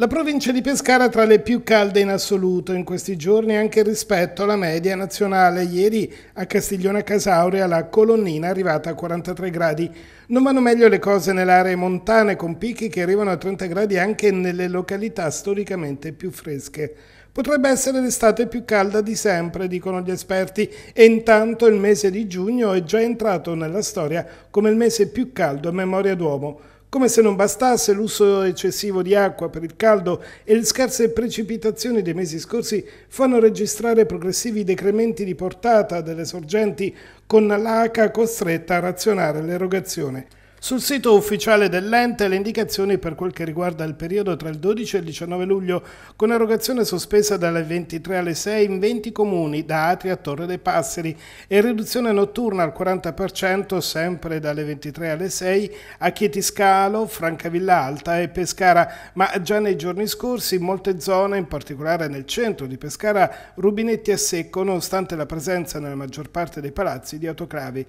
La provincia di Pescara è tra le più calde in assoluto in questi giorni anche rispetto alla media nazionale. Ieri a Castiglione a Casaurea la colonnina è arrivata a 43 gradi. Non vanno meglio le cose nelle aree montane con picchi che arrivano a 30 gradi anche nelle località storicamente più fresche. Potrebbe essere l'estate più calda di sempre, dicono gli esperti, e intanto il mese di giugno è già entrato nella storia come il mese più caldo a memoria d'uomo. Come se non bastasse l'uso eccessivo di acqua per il caldo e le scarse precipitazioni dei mesi scorsi fanno registrare progressivi decrementi di portata delle sorgenti con l'ACA costretta a razionare l'erogazione. Sul sito ufficiale dell'ente le indicazioni per quel che riguarda il periodo tra il 12 e il 19 luglio, con erogazione sospesa dalle 23 alle 6 in 20 comuni, da Atria a Torre dei Passeri, e riduzione notturna al 40% sempre dalle 23 alle 6 a Chieti Scalo, Francavilla Alta e Pescara, ma già nei giorni scorsi in molte zone, in particolare nel centro di Pescara, rubinetti a secco, nonostante la presenza nella maggior parte dei palazzi di autoclavi.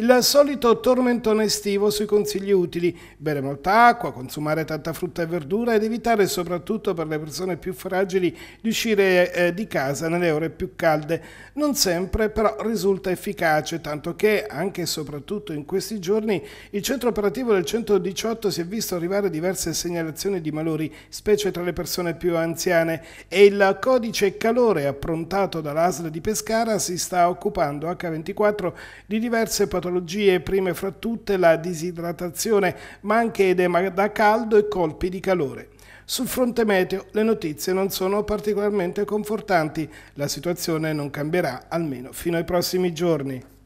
Il solito tormentone estivo sui consigli utili, bere molta acqua, consumare tanta frutta e verdura ed evitare soprattutto per le persone più fragili di uscire eh, di casa nelle ore più calde. Non sempre però risulta efficace, tanto che anche e soprattutto in questi giorni il centro operativo del 118 si è visto arrivare diverse segnalazioni di malori, specie tra le persone più anziane e il codice calore approntato dall'ASL di Pescara si sta occupando H24 di diverse patologie patologie, prime fra tutte la disidratazione, ma anche edema da caldo e colpi di calore. Sul fronte meteo le notizie non sono particolarmente confortanti, la situazione non cambierà almeno fino ai prossimi giorni.